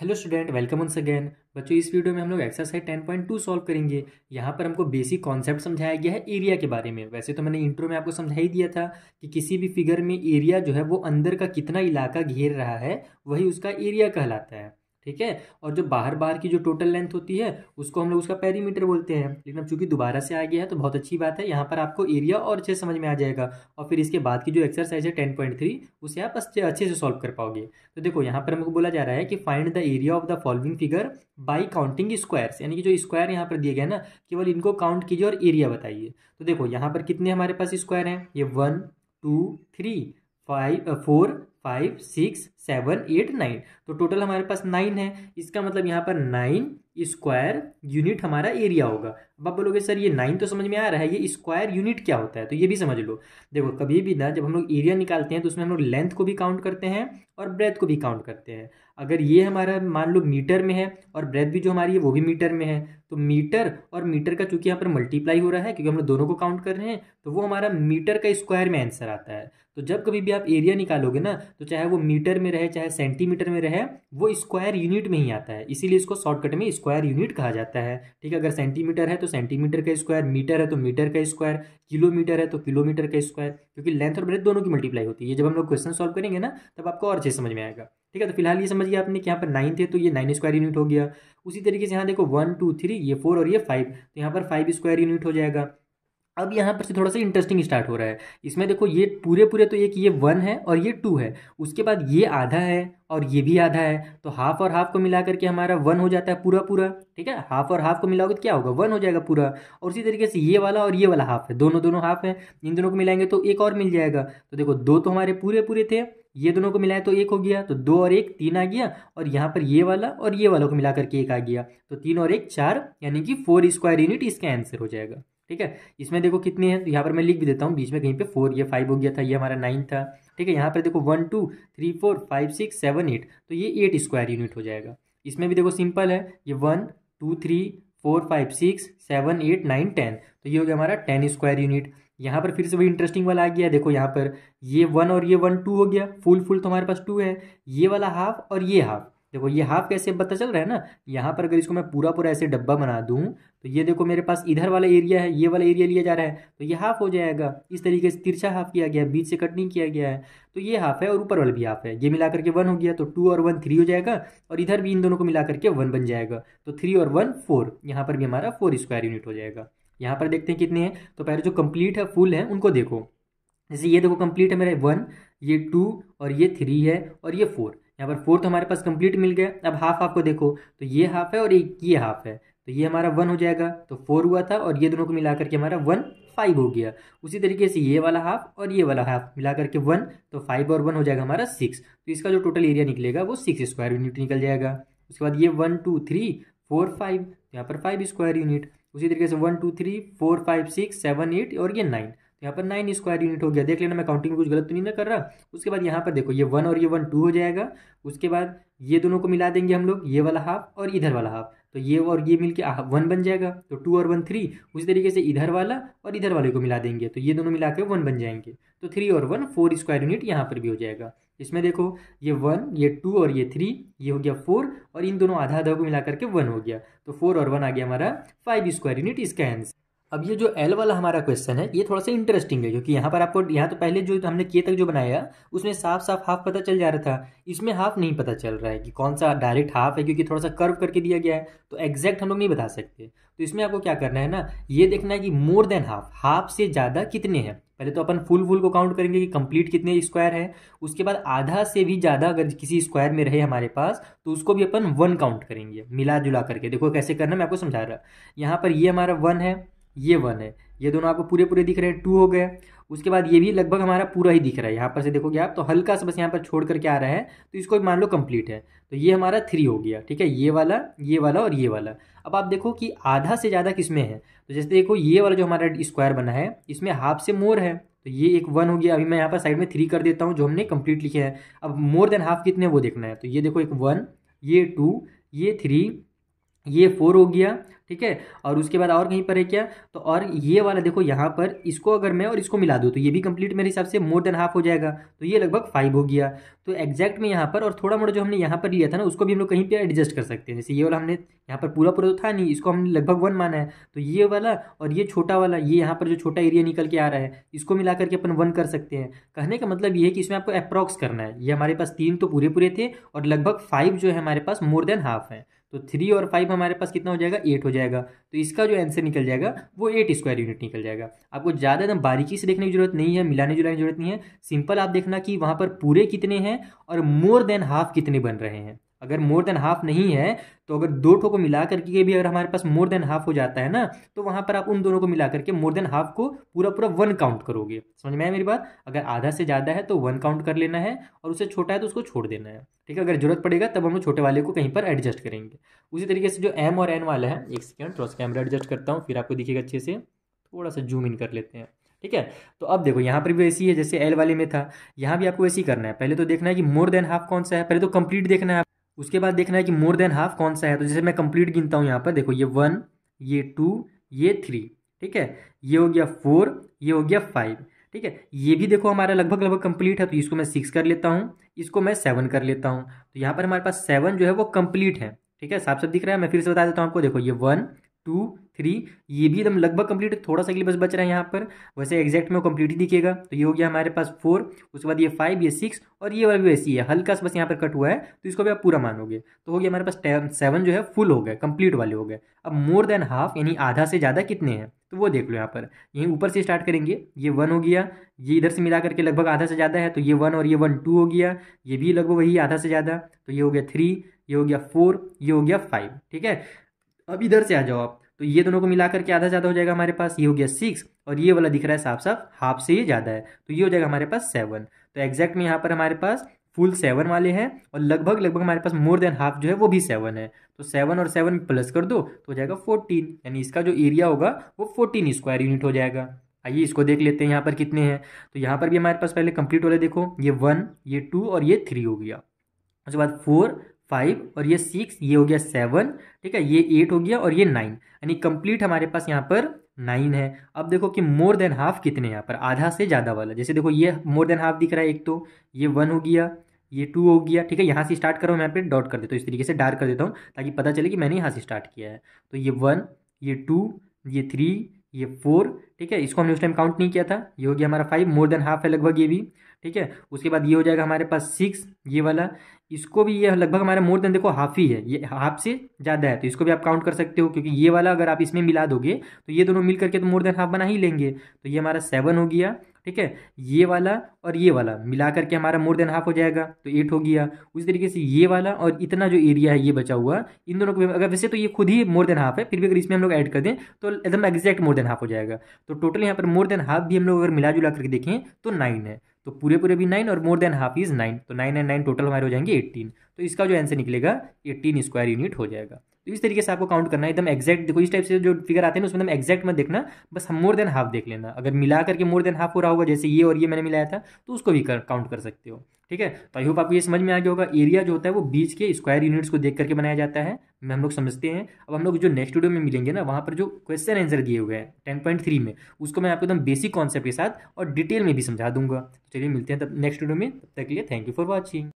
hello student welcome once again बच्चों इस video में हम लोग exercise ten point two solve करेंगे यहाँ पर हमको बेसिक कॉन्सेप्ट समझाया गया है एरिया के बारे में वैसे तो मैंने इंट्रो में आपको समझा ही दिया था कि किसी भी फिगर में एरिया जो है वो अंदर का कितना इलाका घेर रहा है वही उसका एरिया कहलाता है ठीक है और जो बाहर बाहर की जो टोटल लेंथ होती है उसको हम लोग उसका पेरीमीटर बोलते हैं लेकिन अब चूंकि दोबारा से आ गया है तो बहुत अच्छी बात है यहाँ पर आपको एरिया और अच्छे समझ में आ जाएगा और फिर इसके बाद की जो एक्सरसाइज है टेन पॉइंट थ्री उसे आप अच्छे से सॉल्व कर पाओगे तो देखो यहाँ पर हमको बोला जा रहा है कि find the area of the following figure by counting squares यानी कि जो स्क्वायर यहाँ पर दिए गए ना केवल इनको काउंट कीजिए और एरिया बताइए तो देखो यहाँ पर कितने हमारे पास स्क्वायर हैं ये one two three five four five six seven eight nine तो टोटल हमारे पास नाइन है इसका मतलब यहाँ पर नाइन स्क्वायर यूनिट हमारा एरिया होगा अब आप बोलोगे सर ये नाइन तो समझ में आ रहा है ये स्क्वायर यूनिट क्या होता है तो ये भी समझ लो देखो कभी भी ना जब हम लोग एरिया निकालते हैं तो उसमें हम लोग लेंथ को भी काउंट करते हैं और ब्रेथ को भी काउंट करते हैं अगर ये हमारा मान लो मीटर में है और ब्रेथ भी जो हमारी है वो भी मीटर में है तो मीटर और मीटर का चूंकि यहाँ पर मल्टीप्लाई हो रहा है क्योंकि हम लोग दोनों को काउंट कर रहे हैं तो वो हमारा मीटर का स्क्वायर में आंसर आता है तो जब कभी भी आप एरिया निकालोगे ना तो चाहे वो मीटर में रहे चाहे सेंटीमीटर में रहे वो स्क्वायर यूनिट में ही आता है इसीलिए इसको शॉर्टकट में स्क्वायर यूनिट कहा जाता है ठीक है अगर सेंटीमीटर है तो सेंटीमीटर का स्क्वायर मीटर है तो मीटर का स्क्वायर किलोमीटर है तो किलोमीटर का स्क्वायर क्योंकि लेंथ और ब्रेथ दोनों की मल्टीप्लाई होती है जब हम लोग क्वेश्चन सॉल्व करेंगे ना तब आपको और अच्छे समझ में आएगा ठीक है तो फिलहाल ये समझिए आपने कि यहाँ पर नाइन थे तो ये नाइन स्क्वायर यूनिट हो गया उसी तरीके से यहाँ देखो वन टू थ्री ये फोर और ये फाइव तो यहाँ पर फाइव स्क्वायर यूनिट हो जाएगा अब यहाँ पर से थोड़ा सा इंटरेस्टिंग स्टार्ट हो रहा है इसमें देखो ये पूरे पूरे तो एक ये वन है और ये टू है उसके बाद ये आधा है और ये भी आधा है तो हाफ और हाफ को मिला करके हमारा वन हो जाता है पूरा पूरा ठीक है हाफ और हाफ को मिलाओगे तो क्या होगा वन हो जाएगा पूरा और उसी तरीके से ये वाला और ये वाला हाफ है दोनों दोनों हाफ है इन दोनों को मिलाएंगे तो एक और मिल जाएगा तो देखो दो तो हमारे पूरे पूरे थे ये दोनों को मिलाए तो एक हो गया तो दो और एक तीन आ गया और यहाँ पर ये वाला और ये वाला को मिला करके एक आ गया तो तीन और एक चार यानी कि फोर स्क्वायर यूनिट इसका आंसर हो जाएगा ठीक है इसमें देखो कितनी है तो यहाँ पर मैं लिख भी देता हूँ बीच में कहीं पे फोर ये फाइव हो गया था ये हमारा नाइन था ठीक है यहाँ पर देखो one two three four five six seven eight तो ये एट स्क्वायर यूनिट हो जाएगा इसमें भी देखो सिंपल है ये one two three four five six seven eight nine ten तो ये हो गया हमारा टेन स्क्वायर यूनिट यहाँ पर फिर से वही इंटरेस्टिंग वाला आ गया देखो यहाँ पर ये वन और ये वन टू हो गया फुल फुल तो हमारे पास टू है ये वाला हाफ और ये हाफ देखो ये हाफ कैसे पता चल रहा है ना यहाँ पर अगर इसको मैं पूरा पूरा ऐसे डब्बा बना दूँ तो ये देखो मेरे पास इधर वाला एरिया है ये वाला एरिया लिया जा रहा है तो ये हाफ हो जाएगा इस तरीके से तिरछा हाफ किया गया है बीच से कट नहीं किया गया है तो ये हाफ है और ऊपर वाला भी हाफ है ये मिला करके वन हो गया तो टू और वन थ्री हो जाएगा और इधर भी इन दोनों को मिला करके वन बन जाएगा तो थ्री और वन फोर यहाँ पर भी हमारा फोर स्क्वायर यूनिट हो जाएगा यहाँ पर देखते हैं कितने हैं तो पहले जो कंप्लीट है फुल है उनको देखो जैसे ये देखो कंप्लीट है मेरा वन ये टू और ये थ्री है और ये फोर यहाँ पर फोर्थ तो हमारे पास कंप्लीट मिल गया अब हाफ आपको देखो तो ये हाफ है और एक ये हाफ है तो ये हमारा वन हो जाएगा तो फोर हुआ था और ये दोनों को मिला करके हमारा वन फाइव हो गया उसी तरीके से ये वाला हाफ और ये वाला हाफ मिला करके वन तो फाइव और वन हो जाएगा हमारा सिक्स तो इसका जो टोटल एरिया निकलेगा वो सिक्स स्क्वायर यूनिट निकल जाएगा उसके बाद ये one two three four five यहाँ पर फाइव स्क्वायर यूनिट उसी तरीके से one two three four five six seven eight और ये नाइन तो यहाँ पर नाइन स्क्वायर यूनिट हो गया देख लेना मैं काउंटिंग में कुछ गलत तो नहीं ना कर रहा उसके बाद यहाँ पर देखो ये वन और ये वन टू हो जाएगा उसके बाद ये दोनों को मिला देंगे हम लोग ये वाला हाफ और इधर वाला हाफ तो ये और ये मिलके वन बन जाएगा तो टू और वन थ्री उसी तरीके से इधर वाला और इधर वाले को मिला देंगे तो ये दोनों मिला के वन बन जाएंगे तो थ्री और वन फोर स्क्वायर यूनिट यहाँ पर भी हो जाएगा इसमें देखो ये वन ये टू और ये थ्री ये हो गया फोर और इन दोनों आधा आधा को मिला करके वन हो गया तो फोर और वन आ गया हमारा फाइव स्क्वायर यूनिट इसका आंसर अब ये जो एल वाला हमारा क्वेश्चन है ये थोड़ा सा इंटरेस्टिंग है क्योंकि यहाँ पर आपको यहाँ तो पहले जो हमने के तक जो बनाया उसमें साफ साफ हाफ पता चल जा रहा था इसमें हाफ नहीं पता चल रहा है कि कौन सा डायरेक्ट हाफ है क्योंकि थोड़ा सा कर्व करके दिया गया है तो एग्जैक्ट हम लोग नहीं बता सकते तो इसमें आपको क्या करना है ना ये देखना है कि मोर देन हाफ हाफ से ज़्यादा कितने हैं पहले तो अपन फुल फुल को काउंट करेंगे कि कंप्लीट कितने स्क्वायर है उसके बाद आधा से भी ज़्यादा अगर किसी स्क्वायर में रहे हमारे पास तो उसको भी अपन वन काउंट करेंगे मिला जुला करके देखो कैसे करना मैं आपको समझा रहा यहाँ पर ये हमारा वन है ये वन है ये दोनों आपको पूरे पूरे दिख रहे हैं टू हो गए उसके बाद ये भी लगभग हमारा पूरा ही दिख रहा है यहाँ पर से देखोगे आप तो हल्का सा बस यहाँ पर छोड़ करके आ रहा है तो इसको मान लो कंप्लीट है तो ये हमारा थ्री हो गया ठीक है ये वाला ये वाला और ये वाला अब आप देखो कि आधा से ज़्यादा किस में है तो जैसे देखो ये वाला जो हमारा स्क्वायर बना है इसमें हाफ से मोर है तो ये एक वन हो गया अभी मैं यहाँ पर साइड में थ्री कर देता हूँ जो हमने कम्प्लीट लिखे हैं अब मोर देन हाफ कितने वो देखना है तो ये देखो एक वन ये टू ये थ्री ये फोर हो गया ठीक है और उसके बाद और कहीं पर है क्या तो और ये वाला देखो यहाँ पर इसको अगर मैं और इसको मिला दूँ तो ये भी कंप्लीट मेरे हिसाब से मोर देन हाफ हो जाएगा तो ये लगभग फाइव हो गया तो एग्जैक्ट में यहाँ पर और थोड़ा मोड़ा जो हमने यहाँ पर लिया था ना उसको भी हम लोग कहीं पर एडजस्ट कर सकते हैं जैसे ये वाला हमने यहाँ पर पूरा पूरा तो था नहीं इसको हमने लगभग वन माना है तो ये वाला और ये छोटा वाला ये यहाँ पर जो छोटा एरिया निकल के आ रहा है इसको मिला करके अपन वन कर सकते हैं कहने का मतलब ये है कि इसमें आपको अप्रॉक्स करना है ये हमारे पास तीन तो पूरे पूरे थे और लगभग फाइव जो है हमारे पास मोर देन हाफ है तो थ्री और फाइव हमारे पास कितना हो जाएगा एट हो जाएगा तो इसका जो आंसर निकल जाएगा वो एट स्क्वायर यूनिट निकल जाएगा आपको ज़्यादा एकदम बारीकी से देखने की जरूरत नहीं है मिलाने जुलाने की जरूरत नहीं है सिंपल आप देखना कि वहाँ पर पूरे कितने हैं और मोर देन हाफ कितने बन रहे हैं अगर मोर देन हाफ नहीं है तो अगर दो ठो को मिला करके भी अगर हमारे पास मोर देन हाफ हो जाता है ना तो वहाँ पर आप उन दोनों को मिला करके मोर देन हाफ को पूरा पूरा वन काउंट करोगे समझ में आया मेरी बात अगर आधा से ज़्यादा है तो वन काउंट कर लेना है और उसे छोटा है तो उसको छोड़ देना है ठीक है अगर जरूरत पड़ेगा तब हम लोग छोटे वाले को कहीं पर एडजस्ट करेंगे उसी तरीके से जो एम और एन वाला है एक सेकेंड थोड़ा सा कैमरा एडजस्ट करता हूँ फिर आपको दिखेगा अच्छे से थोड़ा सा जूम इन कर लेते हैं ठीक है तो अब देखो यहाँ पर भी वैसी है जैसे एल वाले में था यहाँ भी आपको ही करना है पहले तो देखना है कि मोर देन हाफ कौन सा है पहले तो कंप्लीट देखना है उसके बाद देखना है कि मोर देन हाफ कौन सा है तो जैसे मैं कंप्लीट गिनता हूँ यहाँ पर देखो ये वन ये टू ये थ्री ठीक है ये हो गया फोर ये हो गया फाइव ठीक है ये भी देखो हमारा लगभग लगभग कंप्लीट है तो इसको मैं सिक्स कर लेता हूँ इसको मैं सेवन कर लेता हूँ तो यहाँ पर हमारे पास सेवन जो है वो कंप्लीट है ठीक है साफ साफ दिख रहा है मैं फिर से बता देता हूँ आपको देखो ये वन टू थ्री ये भी एकदम लगभग कंप्लीट थोड़ा सा के बस बच रहा है यहाँ पर वैसे एग्जैक्ट में वो कंप्लीट ही दिखेगा तो ये हो गया हमारे पास फोर उसके बाद ये फाइव ये सिक्स और ये वाला भी वैसी है हल्का सा बस यहाँ पर कट हुआ है तो इसको भी आप पूरा मानोगे तो हो गया हमारे पास टेन सेवन जो है फुल हो गए कंप्लीट वाले हो गए अब मोर देन हाफ यानी आधा से ज़्यादा कितने हैं तो वो देख लो यहाँ पर यहीं ऊपर से स्टार्ट करेंगे ये वन हो गया ये इधर से मिला करके लगभग आधा से ज़्यादा है तो ये वन और ये वन टू हो गया ये भी लगभग वही आधा से ज़्यादा तो ये हो गया थ्री ये हो गया फोर ये हो गया फाइव ठीक है अब इधर से आ जाओ आप तो ये दोनों को मिलाकर के आधा ज़्यादा हो जाएगा हमारे पास ये हो गया सिक्स और ये वाला दिख रहा है साफ साफ हाफ से ये ज़्यादा है तो ये हो जाएगा हमारे पास सेवन तो एग्जैक्ट में यहाँ पर हमारे पास फुल सेवन वाले हैं और लगभग लगभग हमारे पास मोर देन हाफ जो है वो भी सेवन है तो सेवन और सेवन प्लस कर दो तो हो जाएगा फोर्टीन यानी इसका जो एरिया होगा वो फोर्टीन स्क्वायर यूनिट हो जाएगा आइए इसको देख लेते हैं यहाँ पर कितने हैं तो यहाँ पर भी हमारे पास पहले कंप्लीट वाले देखो ये वन ये टू और ये थ्री हो गया उसके बाद फोर फाइव और ये सिक्स ये हो गया सेवन ठीक है ये एट हो गया और ये नाइन यानी कंप्लीट हमारे पास यहाँ पर नाइन है अब देखो कि मोर देन हाफ कितने यहाँ पर आधा से ज़्यादा वाला जैसे देखो ये मोर देन हाफ दिख रहा है एक तो ये वन हो गया ये टू हो गया ठीक है यहाँ से स्टार्ट करो मैं यहाँ पे डॉट कर देता हूँ इस तरीके से डार्क कर देता हूँ ताकि पता चले कि मैंने यहाँ से स्टार्ट किया है तो ये वन ये टू ये थ्री ये फोर ठीक है इसको हमने उस टाइम काउंट नहीं किया था ये हो गया हमारा फाइव मोर देन हाफ है लगभग ये भी ठीक है उसके बाद ये हो जाएगा हमारे पास सिक्स ये वाला इसको भी ये लगभग हमारा मोर देन देखो हाफ ही है ये हाफ से ज़्यादा है तो इसको भी आप काउंट कर सकते हो क्योंकि ये वाला अगर आप इसमें मिला दोगे तो ये दोनों मिल करके तो मोर देन हाफ बना ही लेंगे तो ये हमारा सेवन हो गया ठीक है ये वाला और ये वाला मिला करके हमारा मोर देन हाफ हो जाएगा तो एट हो गया उसी तरीके से ये वाला और इतना जो एरिया है ये बचा हुआ इन दोनों को अगर वैसे तो ये खुद ही मोर देन हाफ है फिर भी अगर इसमें हम लोग ऐड कर दें तो एकदम एग्जैक्ट मोर देन हाफ हो जाएगा तो टोटल यहाँ पर मोर देन हाफ भी हम लोग अगर मिला जुला करके देखें तो नाइन है तो पूरे पूरे भी नाइन और more than half is nine तो नाइन एंड नाइन टोटल हमारे हो जाएंगे एट्टीन तो इसका जो आंसर निकलेगा एट्टीन स्क्वायर यूनिट हो जाएगा तो इस तरीके से आपको काउंट करना एकदम एक्जैक्ट देखो इस टाइप से जो फिगर आते हैं ना उसमें एकदम एक्जैक्ट मत देखना बस हम मोर देन हाफ देख लेना अगर मिला करके मोर देन हाफ हो रहा होगा जैसे ये और ये मैंने मिलाया था तो उसको भी काउंट कर सकते हो ठीक है तो आई होप आपको ये समझ में आ गया होगा एरिया जो होता है वो बीच के स्क्वायर यूनिट्स को देख करके बनाया जाता है मैं हम लोग समझते हैं अब हम लोग जो नेक्स्ट वीडियो में मिलेंगे ना वहाँ पर जो क्वेश्चन आंसर दिए हुए हैं टेन पॉइंट थ्री में उसको मैं आपको एकदम बेसिक कॉन्सेप्ट के साथ और डिटेल में भी समझा दूंगा तो चलिए मिलते हैं तब नेक्स्ट वीडियो में तब तक के लिए थैंक यू फॉर वॉचिंग